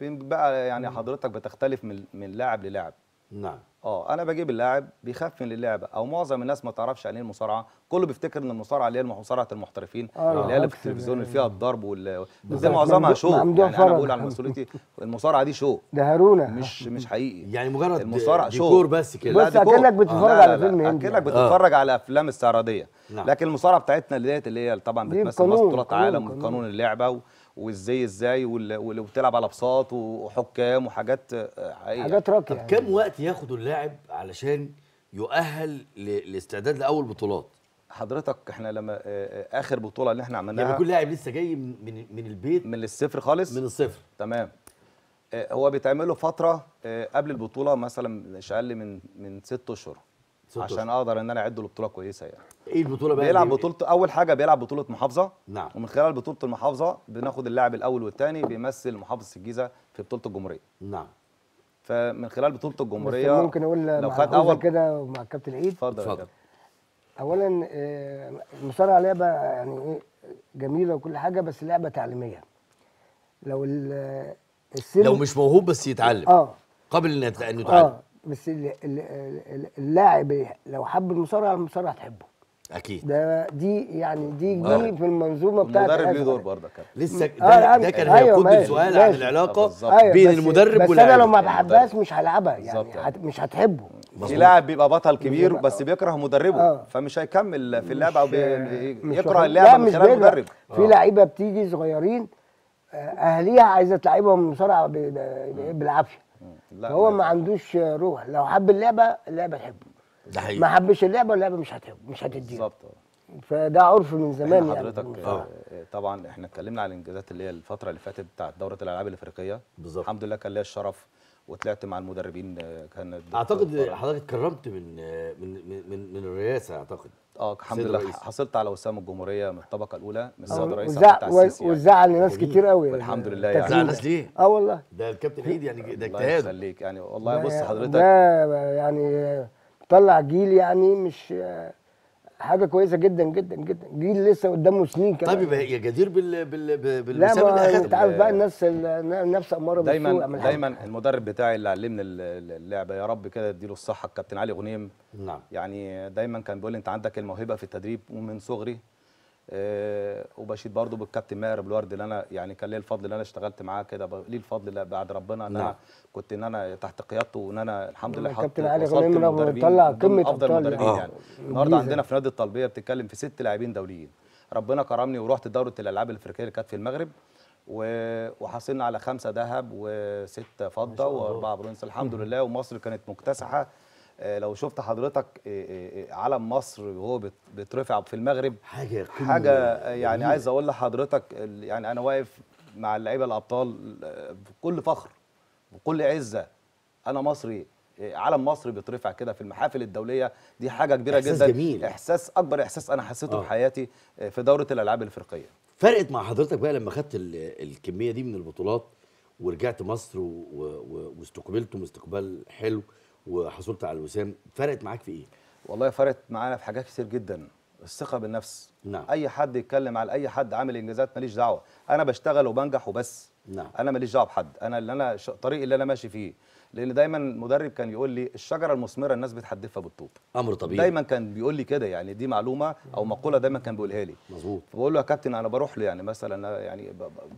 بقى يعني حضرتك بتختلف من من لاعب للاعب نعم اه انا بجيب اللاعب من اللعبه او معظم الناس ما تعرفش يعني ايه المصارعه كله بيفتكر ان المصارعه اللي هي مصارعه المحترفين آه اللي هي في التلفزيون اللي فيها الضرب وال ده معظمها شو يعني انا بقول على مسؤوليتي المصارعه دي شو ده هرونه مش مش حقيقي يعني مجرد المصارعه شو ديكور بس كده بس اكنك بتتفرج آه على فيلم هندي اكنك آه. بتتفرج على افلام استعراضيه نعم. لكن المصارعه بتاعتنا اللي هي طبعا بتمثل بطولات عالم وقانون اللعبه وازاي ازاي وبتلعب على بساط وحكام وحاجات آه، حقيقيه حاجات راقيه يعني. كم وقت ياخد اللاعب علشان يؤهل لاستعداد لاول بطولات حضرتك احنا لما آه، آه، اخر بطوله اللي احنا عملناها يعني كل لاعب لسه جاي من من البيت من الصفر خالص من الصفر تمام هو بيتعمل له فتره قبل البطوله مثلا مش اقل من من ست اشهر عشان اقدر ان انا اعده لبطوله كويسه يعني ايه البطوله بقى بيلعب بطوله اول حاجه بيلعب بطوله محافظه نعم ومن خلال بطوله المحافظه بناخد اللاعب الاول والثاني بيمثل محافظه الجيزه في بطوله الجمهوريه نعم فمن خلال بطوله الجمهوريه ممكن اقول لو خدت اول كده مع الكابتن عيد اتفضل اولا المصارعه آه، لعبه يعني ايه جميله وكل حاجه بس لعبه تعليميه لو آه، السن لو مش موهوب بس يتعلم اه قبل ان آه. يتعلم آه. بس اللاعب لو حب المصارعه المصارعه تحبه اكيد ده دي يعني دي دي في المنظومه بتاعت المدرب ليه دور برضه لسه ده, آه ده أيوة، كان أيوة هيكون السؤال عن العلاقه أيوة بين المدرب واللاعب بس انا لو ما بحبهاش مش هلعبها يعني هت مش هتحبه في لاعب بيبقى بطل كبير بس بيكره مدربه آه. فمش هيكمل في اللعبه او بيكره اللعبه من خلال المدرب في آه. لعيبه بتيجي صغيرين آه، اهاليها عايزه تلعبهم مصارعه بالعافيه لا هو ما عندوش روح لو حب اللعبه اللعبه تحبه ده حقيقي ما حبش اللعبه اللعبه مش هتحبه مش هتديه بالظبط فده عرف من زمان يعني حضرتك آه. آه، طبعا احنا اتكلمنا على الانجازات اللي هي الفتره اللي فاتت بتاعت دوره الالعاب الافريقيه بالظبط الحمد لله كان ليا الشرف وطلعت مع المدربين آه، كان اعتقد حضرتك اتكرمت من آه، من من, من الرئاسه اعتقد اه الحمد لله رئيس. حصلت على وسام الجمهوريه من الطبقه الاولى من السيد الرئيس وزع... عبد يعني. وزعل يعني. ناس كتير قوي يعني الحمد لله يعني زعل ناس ليه؟ اه والله ده الكابتن عيد يعني ده اجتهاد الله يخليك يعني والله بص حضرتك ده يعني طلع جيل يعني مش حاجه كويسه جدا جدا جدا جيل لسه قدامه سنين كمان طيب يبقى يا جدير بال بال بال لا ما انت عارف بقى الناس نفس اماره دايما دايما المدرب بتاعي اللي علمني اللعبه يا رب كده اديله الصحه الكابتن علي غنيم نعم يعني دايما كان بيقول لي انت عندك الموهبه في التدريب ومن صغري آه، وبشيد برضو بالكابتن ماهر بالورد الورد اللي انا يعني كان ليه الفضل ان انا اشتغلت معاه كده ليه الفضل بعد ربنا ان نعم. انا كنت ان انا تحت قيادته وان انا الحمد لله نعم، حطيت كابتن علي غنيم لما طلع قمه افضل مدربين آه. يعني. يعني النهارده عندنا في نادي الطلبيه بتتكلم في ست لاعبين دوليين ربنا كرمني ورحت دوره الالعاب الافريقيه اللي كانت في المغرب وحصلنا على خمسه ذهب وسته فضه واربعه برونز الحمد لله ومصر كانت مكتسحه آه، لو شفت حضرتك آه، آه، علم مصر وهو بيترفع في المغرب حاجه حاجه يعني عايز اقول لحضرتك يعني انا واقف مع اللعيبه الابطال بكل فخر بكل عزه انا مصري علم مصر بيترفع كده في المحافل الدوليه دي حاجه كبيره إحساس جدا جميل. احساس اكبر احساس انا حسيته في حياتي في دوره الالعاب الافريقيه فرقت مع حضرتك بقى لما خدت الكميه دي من البطولات ورجعت مصر واستقبلتم استقبال حلو وحصلت على الوسام فرقت معاك في ايه والله فرقت معانا في حاجات كتير جدا الثقه بالنفس نعم. اي حد يتكلم على اي حد عامل انجازات ماليش دعوه انا بشتغل وبنجح وبس نعم. انا ماليش دعوه بحد انا اللي انا طريقي اللي انا ماشي فيه لان دايما المدرب كان يقول لي الشجره المثمره الناس بتحدفها بالطوب امر طبيعي دايما كان بيقول لي كده يعني دي معلومه او مقوله دايما كان بيقولها لي مظبوط بقول له يا كابتن انا بروح له يعني مثلا يعني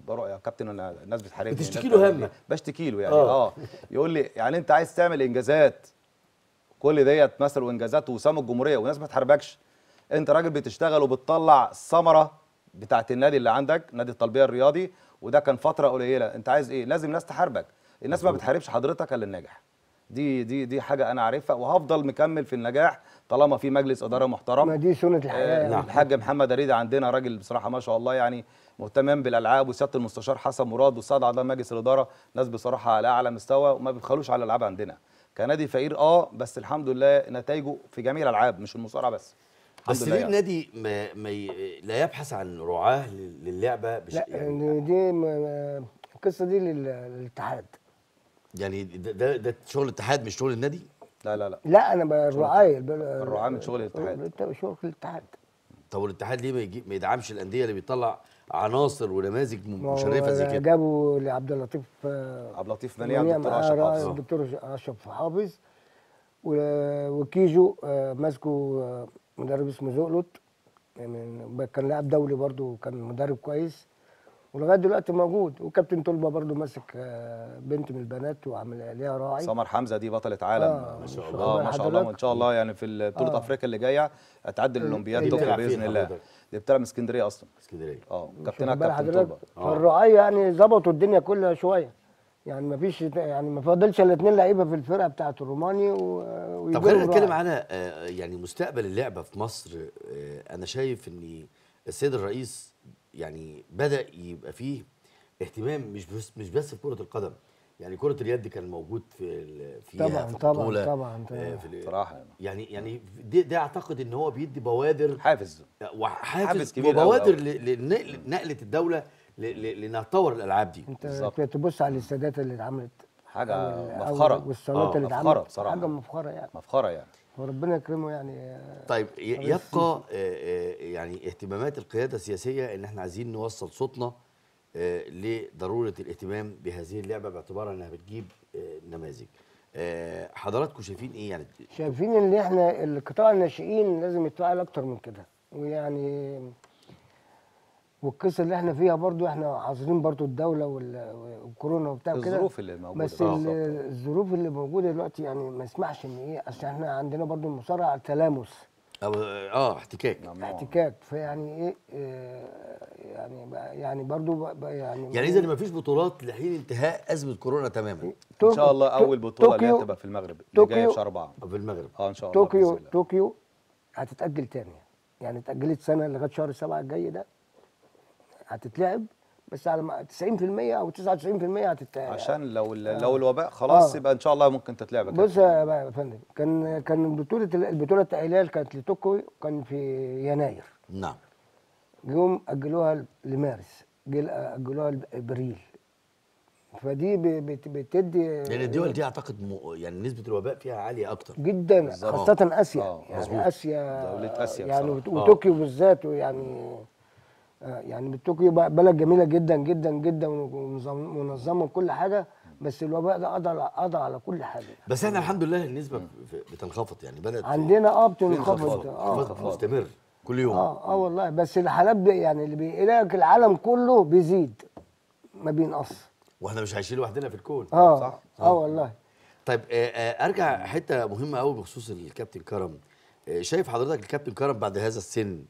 بروح يا كابتن انا الناس بتحاربني بتشتكي له همه بشتكي له يعني اه, آه. يقول لي يعني انت عايز تعمل انجازات كل ديت مثلا وانجازات وسام الجمهوريه والناس ما بتحاربكش انت راجل بتشتغل وبتطلع الثمره بتاعت النادي اللي عندك نادي الطلبيه الرياضي وده كان فتره قليله انت عايز ايه لازم ناس تحاربك الناس ما بتحاربش حضرتك الا الناجح دي دي دي حاجه انا عارفها وهفضل مكمل في النجاح طالما في مجلس اداره محترم ما دي سنه آه، الحياه آه الحاج محمد اريد عندنا راجل بصراحه ما شاء الله يعني مهتم بالالعاب وسياده المستشار حسن مراد والساده اعضاء مجلس الاداره ناس بصراحه على اعلى مستوى وما بيبخلوش على الالعاب عندنا كنادي فقير اه بس الحمد لله نتائجه في جميع الالعاب مش المصارعه بس بس ليه يعني. النادي ما, ما ي... لا يبحث عن رعاه للعبه بش... لا يعني دي ما... القصه دي للاتحاد يعني ده ده, ده شغل الاتحاد مش شغل النادي؟ لا لا لا لا انا الرعايه الرعايه من شغل الاتحاد شغل الاتحاد طب والاتحاد ليه ما يدعمش الانديه اللي بيطلع عناصر ونماذج مشرفه زي كده جابوا لعبد اللطيف آه، عبد اللطيف مليع آه، آه، الدكتور اشرف حافظ الدكتور اشرف حافظ وكيجو ماسكه مدرب اسمه زقلط يعني كان لاعب دولي برضه وكان مدرب كويس ولغايه دلوقتي موجود وكابتن طلبه برضو ماسك آه، بنت من البنات وعامل ليها راعي سمر حمزه دي بطله عالم آه ما شاء الله آه، ما شاء الله وان شاء الله يعني في بطوله آه افريقيا اللي جايه هتعدي إيه، الاولمبياد طوكيو إيه، إيه، باذن الله دي بتلعب من اسكندريه اصلا اسكندريه اه كابتنها كابتن طلبه آه. الرعاية يعني ظبطوا الدنيا كلها شويه يعني ما فيش يعني ما فاضلش الا اثنين لعيبه في الفرقه بتاعه الروماني طب خلينا نتكلم على يعني مستقبل اللعبه في مصر انا شايف ان السيد الرئيس يعني بدا يبقى فيه اهتمام مش بس مش بس في كره القدم يعني كره اليد كان موجود في في طبعا في طبعا طبعا آه، في صراحه يعني يعني ده, ده اعتقد ان هو بيدي بوادر حافز آه، وحافز حافز كبير وبوادر لنقله الدوله لانها تطور الالعاب دي انت بالظبط تبص على الاستادات اللي اتعملت حاجه مفخره والصالات اللي آه، اتعملت حاجه مفخره يعني مفخره يعني وربنا يكرمه يعني طيب يبقى آه، آه، يعني اهتمامات القياده السياسيه ان احنا عايزين نوصل صوتنا آه، لضروره الاهتمام بهذه اللعبه باعتبارها انها بتجيب نماذج حضراتكم شايفين ايه يعني شايفين ان احنا القطاع الناشئين لازم يتفاعل اكتر من كده ويعني والقصه اللي احنا فيها برضو احنا حاصرين برضو الدوله والكورونا وبتاع كده الظروف اللي موجوده بس اه، الظروف اللي موجوده دلوقتي يعني ما يسمحش ان ايه اصل احنا عندنا برضو المصارعه تلامس اه احتكاك نعم. احتكاك فيعني ايه, اه يعني يعني برضو يعني يعني اذا ما فيش بطولات لحين انتهاء ازمه كورونا تماما إيه، ان شاء الله اول بطوله اللي هتبقى في المغرب اللي جايه في شهر 4 في المغرب اه ان شاء الله طوكيو طوكيو هتتاجل تاني يعني اتاجلت سنه لغايه شهر 7 الجاي ده هتتلعب بس على 90% او 99% هتتلعب عشان لو آه. لو الوباء خلاص آه. يبقى ان شاء الله ممكن تتلعب بص يا فندم كان كان بطوله البطوله التاهيليه كانت لتوكو كان في يناير نعم جم اجلوها لمارس اجلوها لابريل فدي بتدي يعني الدول دي اعتقد م... يعني نسبه الوباء فيها عاليه اكتر جدا بالزبط. خاصه اسيا آه. يعني مزبوط. اسيا دوله اسيا يعني وطوكيو بالذات يعني آه، يعني بالطوكيو بلد جميله جدا جدا جدا ومنظمه وكل حاجه بس الوباء ده قضى قضى على كل حاجه بس احنا يعني الحمد لله النسبه بتنخفض يعني بلد عندنا آه،, آه،, اه بتنخفض اه مستمر كل يوم اه اه والله بس الحالات يعني اللي بيقلقك العالم كله بيزيد ما بينقص واحنا مش عايشين لوحدنا في الكون اه صح اه والله طيب آه آه ارجع حته مهمه قوي بخصوص الكابتن كرم آه شايف حضرتك الكابتن كرم بعد هذا السن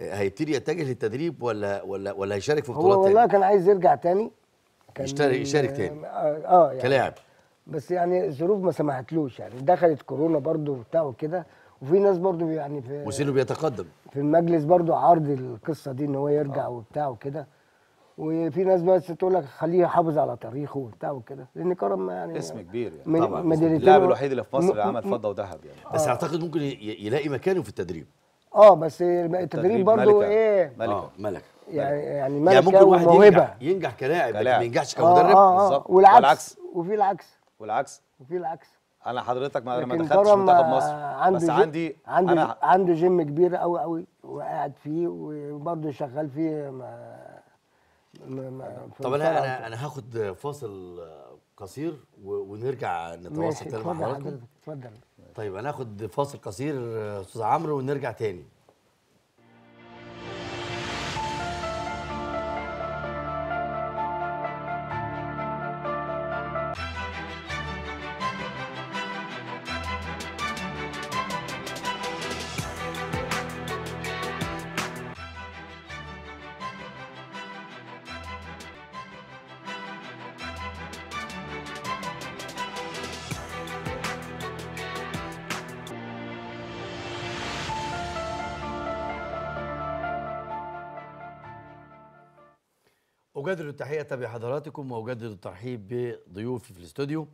هيبتدي يتجه للتدريب ولا ولا ولا هيشارك في بطولات والله تاني؟ كان عايز يرجع تاني يشارك يشترك يشارك تاني آه،, اه يعني كلاعب بس يعني الظروف ما سمحتلوش يعني دخلت كورونا برضو وبتاع وكده وفي ناس برضو يعني في وسيله بيتقدم في المجلس برضو عرض القصه دي ان هو يرجع آه. وبتاع وكده وفي ناس بس تقول لك خليه يحافظ على تاريخه وبتاع وكده لان كرم يعني اسم كبير يعني طبعا اللاعب الوحيد اللي في مصر اللي عمل فضه وذهب يعني بس آه. اعتقد ممكن يلاقي مكانه في التدريب اه بس التدريب برضه ايه اه، ملكه اه. ملكه يعني يعني, يعني ملكه يعني ممكن واحد ينجح, ينجح كلاعب ما ينجحش اه، كمدرب آه آه بالظبط والعكس, والعكس وفي العكس والعكس وفي العكس انا حضرتك ما دخلتش منتخب مصر عنده بس عندي عنده أنا عنده جيم كبير قوي قوي وقاعد فيه وبرضه شغال فيه ما ما ما طب انا انا انا هاخد فاصل قصير ونرجع نتواصل تاني مع حضرتك اتفضل طيب هناخد فاصل قصير استاذ عمرو ونرجع تاني أجدد التحية بحضراتكم وأجدد الترحيب بضيوفي في الاستوديو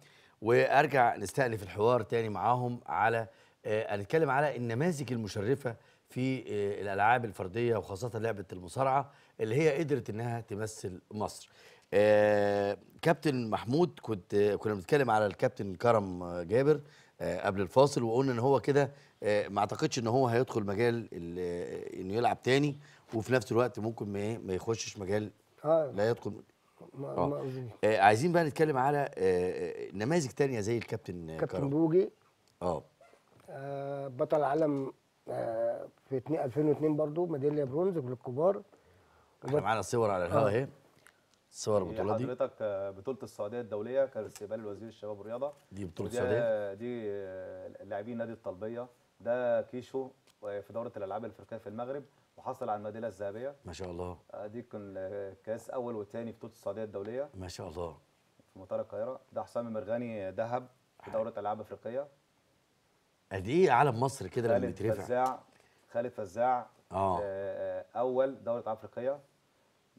وأرجع نستأنف الحوار تاني معاهم على هنتكلم آه، على النماذج المشرفة في آه، الألعاب الفردية وخاصة لعبة المصارعة اللي هي قدرت إنها تمثل مصر آه، كابتن محمود كنت كنا بنتكلم على الكابتن كرم جابر قبل الفاصل وقلنا ان هو كده ما اعتقدش ان هو هيدخل مجال انه يلعب تاني وفي نفس الوقت ممكن ما يخشش مجال آه. لا يدخل ما آه. ما آه عايزين بقى نتكلم على آه, آه، نماذج تانية زي الكابتن كابتن بوجي اه بطل العالم آه في 2002 برضو ميداليه برونز للكبار احنا معانا صور على الهواء اهي صور البطوله دي حضرتك بطوله السعوديه الدوليه كان استقبال وزير الشباب والرياضه دي بطوله السعوديه دي لاعبين نادي الطلبيه ده كيشو في دوره الالعاب الافريقيه في المغرب وحصل على الميداليه الذهبيه ما شاء الله دي كان كاس اول وثاني في بطوله السعوديه الدوليه ما شاء الله في مطار القاهره ده حسام المرغني ذهب في دوره العاب افريقيه ادي علم مصر كده لما بيترفع خالد فزاع خالد فزاع آه. آه، اول دوره افريقيه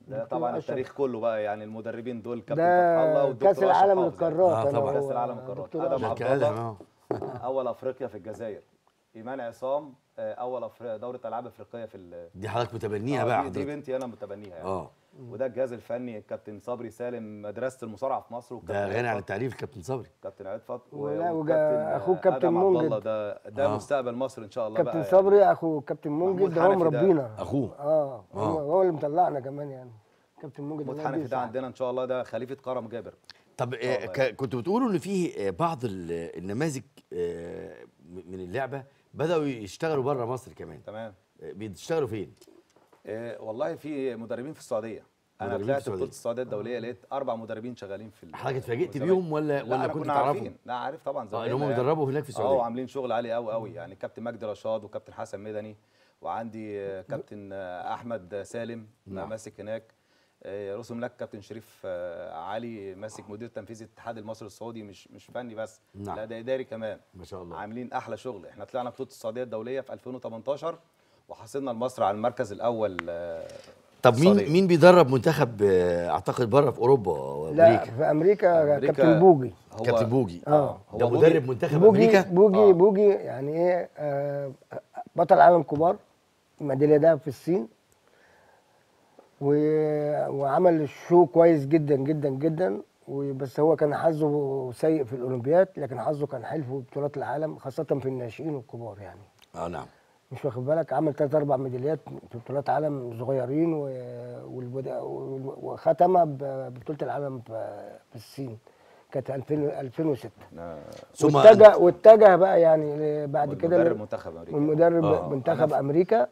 ده طبعا التاريخ كله بقى يعني المدربين دول كابتن فتح الله والدكتور كاس العالم للقارات اه طبعا كاس العالم للقارات ادم عبد الله اول افريقيا في الجزائر ايمان عصام آه، اول دوره العاب افريقيه في دي حضرتك متبنيها آه، بقى دي بنتي انا متبنيها يعني. اه وده الجهاز الفني الكابتن صبري سالم مدرسه المصارعه في مصر ده غني عن التعريف كابتن صبري كابتن عيد فط وكابتن كابتن منجد ده ده آه. مستقبل مصر ان شاء الله كابتن بقى صبري يعني. اخو كابتن منجد ده هو مربينا اخوه اه, آه. هو اللي مطلعنا كمان يعني كابتن منجد ده حنفي ده عندنا ان شاء الله ده خليفه كرم جابر طب آه يعني. كنت بتقولوا ان في آه، بعض النماذج من اللعبه بداوا يشتغلوا بره مصر كمان تمام آه، بيشتغلوا فين؟ إيه والله في مدربين في السعوديه انا طلعت بطوله السعوديه الدوليه آه. لقيت اربع مدربين شغالين في حضرتك اتفاجئت بيهم ولا ولا كنت تعرفهم؟ لا عارف طبعا زمان اه هم بيدربوا هناك في آه، السعوديه اه عاملين شغل عالي قوي قوي يعني كابتن مجدي رشاد وكابتن حسن مدني وعندي كابتن احمد سالم نعم. ماسك هناك آه، رسم لك كابتن شريف آه، علي ماسك مدير تنفيذي الاتحاد المصري السعودي مش مش فني بس نعم. لا ده اداري كمان ما شاء الله عاملين احلى شغل احنا طلعنا بطوله السعوديه الدوليه في 2018 وحصلنا لمصر على المركز الاول آه، طب مين الصديق. مين بيدرب منتخب اعتقد بره في اوروبا وامريكا لا في امريكا, أمريكا كابتن بوجي كابتن بوجي اه هو ده مدرب منتخب بوجي امريكا بوجي آه. بوجي يعني ايه آه بطل عالم كبار ميداليه ذهب في الصين وعمل الشو كويس جدا جدا جدا بس هو كان حظه سيء في الاولمبياد لكن حظه كان حلو في بطولات العالم خاصه في الناشئين والكبار يعني اه نعم مش واخد بالك عمل ثلاث اربع ميداليات في بطولات عالم صغيرين و... وختم ببطوله العالم في الصين كانت 2000 2006 نعم. ثم واتجه واتجه بقى يعني بعد كده المدرب منتخب امريكا المدرب آه، آه، منتخب آه. امريكا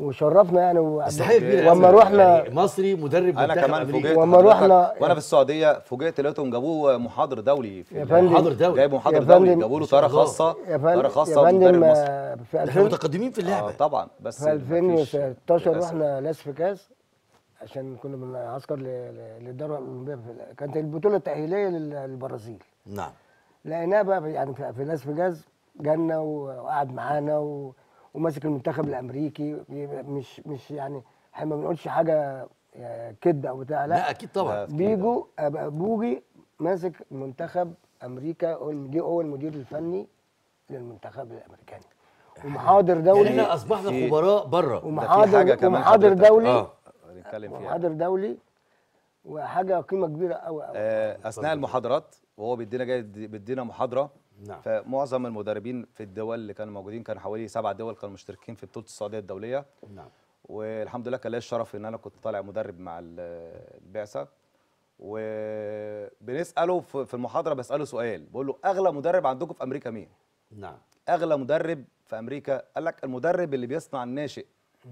وشرفنا يعني لما يعني رحنا يعني مصري مدرب انا كمان فوجئت واما رحنا وانا في السعوديه فوجئت لقيتهم جابوه محاضر دولي في يا فندم محاضر دولي جايبوا محاضر دولي جابوا له طياره خاصه طياره خاصه مدرب آه، مصري في احنا متقدمين في اللعبه آه طبعا بس في 2016 رحنا ناس في كاس عشان كنا بنعسكر للدوري الأولمبية كانت البطولة التأهيلية للبرازيل نعم لقيناه بقى يعني في ناس في جاز وقعد معانا و... وماسك المنتخب الامريكي مش مش يعني احنا ما بنقولش حاجه كده آه، او بتاع لا, لا اكيد طبعا بيجو آه، بوجي ماسك منتخب امريكا هو المدير الفني للمنتخب الامريكاني ومحاضر يعني دولي يعني احنا اصبحنا خبراء بره ومحاضر ومحاضر دولي اه, آه، ومحاضر دولي وحاجه قيمه كبيره قوي قوي اثناء المحاضرات وهو بيدينا جاي بيدينا محاضره نعم. فمعظم المدربين في الدول اللي كانوا موجودين كان حوالي سبع دول كانوا مشتركين في بطوله السعوديه الدوليه نعم والحمد لله كان لي الشرف ان انا كنت طالع مدرب مع البعثه وبنساله في المحاضره بساله سؤال بقول له اغلى مدرب عندكم في امريكا مين نعم اغلى مدرب في امريكا قال لك المدرب اللي بيصنع الناشئ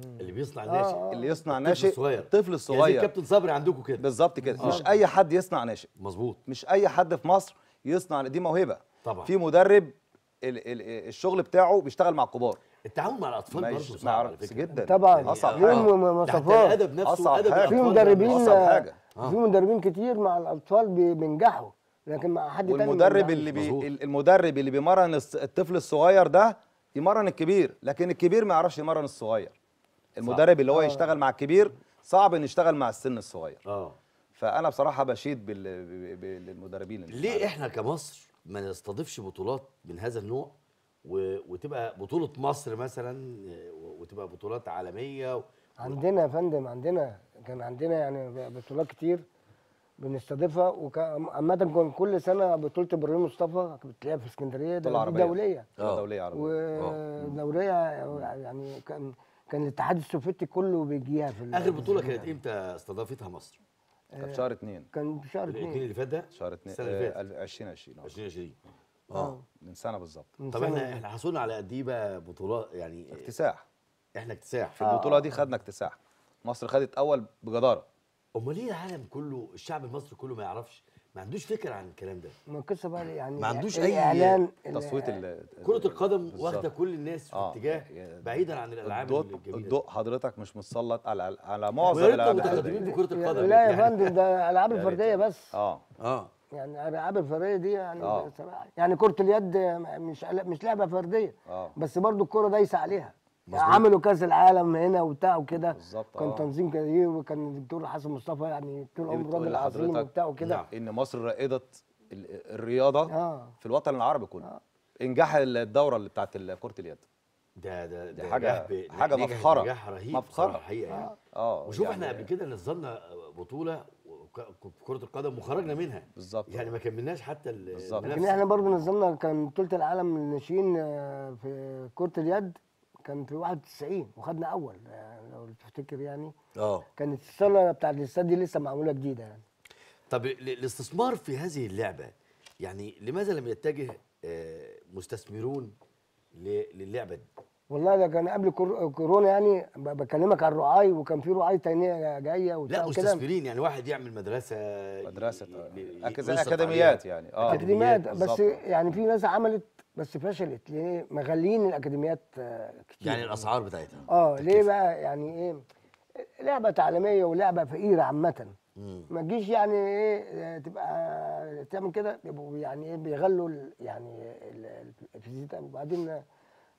اللي بيصنع آه. الناشئ آه. اللي يصنع ناشئ الصغير. الطفل الصغير يعني كابتن صبري عندكم كده بالظبط كده آه. مش اي حد يصنع ناشئ مظبوط مش اي حد في مصر يصنع دي موهبه طبعا في مدرب ال ال الشغل بتاعه بيشتغل مع الكبار التعامل مع الاطفال برضه صعب جدا طبعا يعني اصعب حاجه يوم مصطفى الادب نفسه اصعب أدب حاجه في مدربين في مدربين كتير مع الاطفال بينجحوا لكن مع حد تاني والمدرب اللي بي المدرب اللي بيمرن الطفل الصغير ده يمرن الكبير لكن الكبير ما يعرفش يمرن الصغير المدرب صح. اللي هو آه. يشتغل مع الكبير صعب انه يشتغل مع السن الصغير اه فانا بصراحه بشيد بالمدربين ليه احنا كمصر ما نستضيفش بطولات من هذا النوع وتبقى بطوله مصر مثلا وتبقى بطولات عالميه عندنا يا فندم عندنا كان عندنا يعني بطولات كتير بنستضيفها وعامة كان كل سنة بطولة إبراهيم مصطفى بتلاقيها في اسكندرية دولية دوليه اه. دولية عربية ودولية اه. يعني كان كان الاتحاد السوفيتي كله بيجيها في اخر بطولة كانت يعني. امتى استضافتها مصر؟ آه، كان في شهر اثنين كان في شهر اثنين اللي فات ده شهر اثنين السنه اللي آه، فاتت 2020 2020 آه. اه من سنه بالظبط طب احنا احنا حصلنا على قد ايه بقى بطولات يعني اكتساح احنا اكتساح في البطوله دي خدنا اكتساح مصر خدت اول بجداره امال ليه العالم كله الشعب المصري كله ما يعرفش ما عندوش فكره عن الكلام ده ما القصه بقى يعني ما عندوش اي اعلان تصويت كره القدم واخده كل الناس في آه. اتجاه بعيدا عن الالعاب الجميله الضوء حضرتك مش متسلط على على معظم الالعاب المتقدمين في كره القدم لا يا يعني فندم ده العاب الفرديه بس اه اه يعني العاب الفرديه دي يعني أوه. يعني كره اليد مش مش لعبه فرديه آه. بس برضو الكره دايسه عليها مزبوط. عملوا كاس العالم هنا وبتاع وكده كان آه. تنظيم كبير وكان إيه؟ الدكتور حسن مصطفى يعني طول عمره راجل عظيم وبتاع وكده نعم. ان مصر رائده الرياضه آه. في الوطن العربي كله آه. انجاح الدوره اللي بتاعت كره اليد ده ده, ده حاجه حاجه مفخره نجاح رهيب مفخره حقيقه يعني آه. اه وشوف يعني احنا قبل كده نزلنا بطوله كره القدم وخرجنا منها بالظبط يعني ما كملناش حتى بالظبط لكن احنا برضه نزلنا كان بطوله العالم للناشئين آه، في كره اليد كان في 91 وخدنا اول يعني لو تفتكر يعني اه كانت الصاله بتاعت الاستاد دي لسه معموله جديده يعني طب الاستثمار في هذه اللعبه يعني لماذا لم يتجه آه، مستثمرون للعبه دي؟ والله ده كان قبل كورونا يعني بكلمك عن الرعاي وكان في رعاي تانية جايه لا مستثمرين يعني واحد يعمل مدرسه مدرسه آه، اكاديميات يعني اه اكاديميات بس بالزبط. يعني في ناس عملت بس فشلت ليه مغلين الاكاديميات آه، كتير يعني الاسعار بتاعتها اه ليه بقى يعني ايه لعبه تعليميه ولعبه فقيره عامه ما تجيش يعني ايه آه، تبقى آه، تعمل كده يبقوا يعني ايه بيغلوا يعني الفيزيتا وبعدين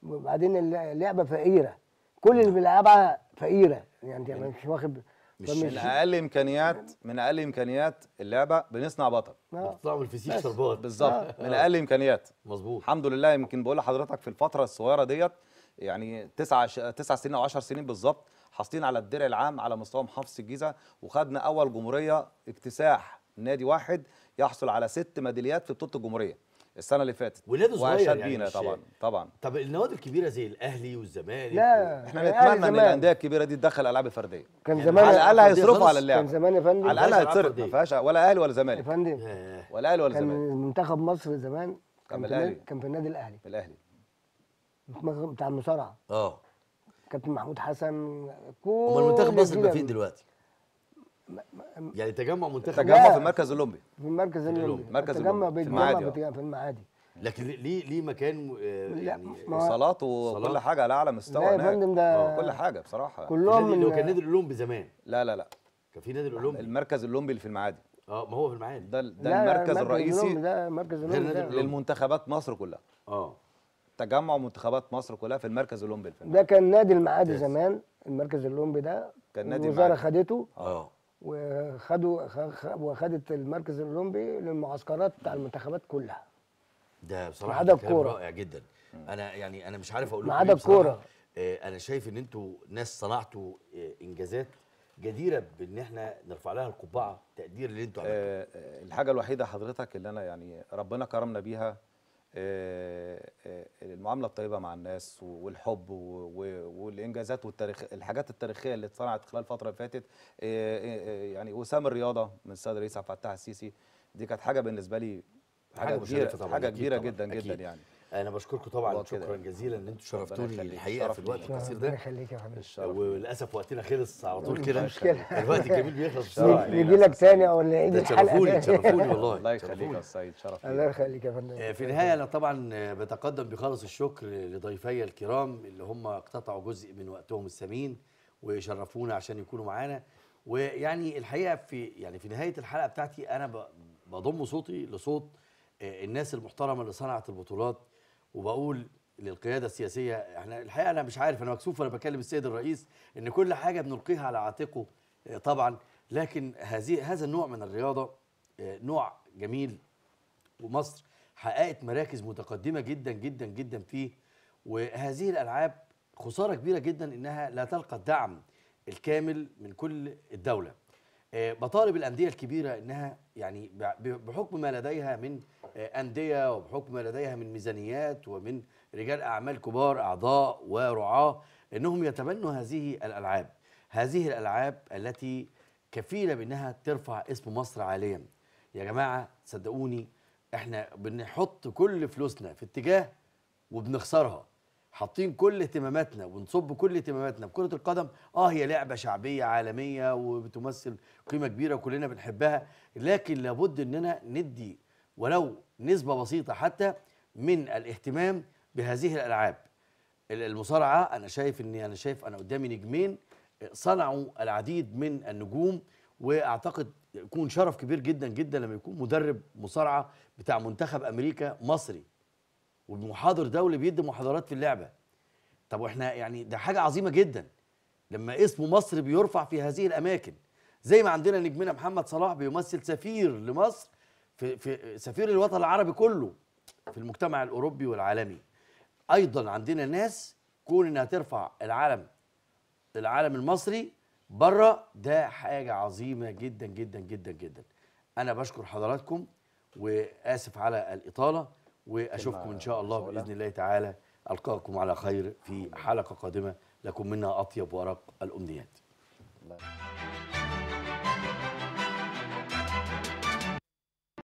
وبعدين اللعبه فقيره كل اللي نعم. بيلعبها فقيره يعني انت يعني مش واخد مش من اقل امكانيات من اقل امكانيات اللعبه بنصنع بطل آه. بنطلع الفسيخ شربات بالظبط آه. من اقل امكانيات مظبوط الحمد لله يمكن بقول لحضرتك في الفتره الصغيره ديت يعني تسع ش... تسع سنين او 10 سنين بالظبط حاصلين على الدرع العام على مستوى محافظه الجيزه وخدنا اول جمهوريه اكتساح نادي واحد يحصل على ست ميداليات في بطوله الجمهوريه السنه اللي فاتت ولاده صغير يعني طبعا طبعا طب النوادي الكبيره زي الاهلي والزمالك لا و... احنا نتمنى ان الانديه الكبيره دي تدخل العاب فرديه كان يعني زمان على الاقل هيصرفوا على اللعب كان زمان يا فندم على الاقل هيتصرف ما فيهاش ولا اهلي ولا زمالك يا فندم آه. ولا اهلي ولا زمالك كان منتخب مصر زمان كان في الاهلي كان في النادي الاهلي في الاهلي بتاع المصارعه اه كابتن محمود حسن كل امال منتخب مصر بقى فين دلوقتي؟ يعني تجمع منتخب تجمع في المركز الاولمبي في المركز الاولمبي مركز تجمع المعادي آه. في المعادي لكن ليه ليه مكان آه، يعني وكل حاجه على اعلى مستوى لا يا فندم ده آه، كل حاجه بصراحه كلهم اللي هو كان نادي الاولمبي زمان لا لا لا كان في نادي الاولمبي المركز الاولمبي اللي في المعادي اه ما هو في المعادي ده ده المركز الرئيسي ده المركز الاولمبي للمنتخبات مصر كلها اه تجمع منتخبات مصر كلها في المركز الاولمبي ده كان نادي المعادي زمان المركز الاولمبي ده كان نادي الوزاره خدته اه وخدوا وخدت المركز الاولمبي للمعسكرات بتاع المنتخبات كلها ده بصراحه ده عدا رائع جدا انا يعني انا مش عارف اقول لكم الكوره آه، انا شايف ان انتوا ناس صنعتوا آه، انجازات جديره بان احنا نرفع لها القبعه تقدير اللي انتوا عملتوه آه، الحاجه الوحيده حضرتك اللي انا يعني ربنا كرمنا بيها آه، آه، المعامله الطيبه مع الناس والحب والانجازات والتاريخ الحاجات التاريخيه اللي اتصنعت خلال الفتره اللي فاتت آه، يعني وسام الرياضه من السيد الرئيس عبد الفتاح السيسي دي كانت حاجه بالنسبه لي حاجه, حاجة كبيره حاجه كبيره طبعًا. جدا أكيد. جدا يعني انا بشكركم طبعا شكرا جزيلا ان انتم شرفتوني الحقيقه في الوقت القصير ده يخليك يا فندم وللاسف وقتنا خلص على طول كده الوقت الجميل بيخلص بسرعه لك ثاني او نعيد الحلقه تشرفوني تشرفوني والله الله يخليك يا سيد شرف الله يخليك يا فندم آه، في النهايه انا طبعا آه، بتقدم بخالص الشكر لضيفي الكرام اللي هم اقتطعوا جزء من وقتهم الثمين وشرفونا عشان يكونوا معانا ويعني الحقيقه في يعني في نهايه الحلقه بتاعتي انا بضم صوتي لصوت آه، الناس المحترمه اللي صنعت البطولات وبقول للقياده السياسيه احنا الحقيقه انا مش عارف انا مكسوف وانا بكلم السيد الرئيس ان كل حاجه بنلقيها على عاتقه آه، طبعا لكن هذه هذا النوع من الرياضه آه، نوع جميل ومصر حققت مراكز متقدمه جدا جدا جدا فيه وهذه الالعاب خساره كبيره جدا انها لا تلقى الدعم الكامل من كل الدوله بطالب آه، الانديه الكبيره انها يعني بحكم ما لديها من أندية وبحكم لديها من ميزانيات ومن رجال أعمال كبار أعضاء ورعاة أنهم يتبنوا هذه الألعاب هذه الألعاب التي كفيلة بأنها ترفع اسم مصر عاليا يا جماعة صدقوني احنا بنحط كل فلوسنا في اتجاه وبنخسرها حاطين كل اهتماماتنا ونصب كل اهتماماتنا بكرة القدم اه هي لعبة شعبية عالمية وبتمثل قيمة كبيرة وكلنا بنحبها لكن لابد اننا ندي ولو نسبة بسيطة حتى من الاهتمام بهذه الألعاب المصارعة أنا شايف إن أنا شايف أنا قدامي نجمين صنعوا العديد من النجوم وأعتقد يكون شرف كبير جدا جدا لما يكون مدرب مصارعة بتاع منتخب أمريكا مصري ومحاضر دولي بيدي محاضرات في اللعبة طب وإحنا يعني ده حاجة عظيمة جدا لما اسم مصر بيرفع في هذه الأماكن زي ما عندنا نجمنا محمد صلاح بيمثل سفير لمصر في, في سفير الوطن العربي كله في المجتمع الاوروبي والعالمي ايضا عندنا ناس كون انها ترفع العلم العالم المصري بره ده حاجه عظيمه جدا جدا جدا جدا انا بشكر حضراتكم واسف على الاطاله واشوفكم ان شاء الله باذن الله تعالى القاكم على خير في حلقه قادمه لكم منها اطيب وارق الامنيات الله.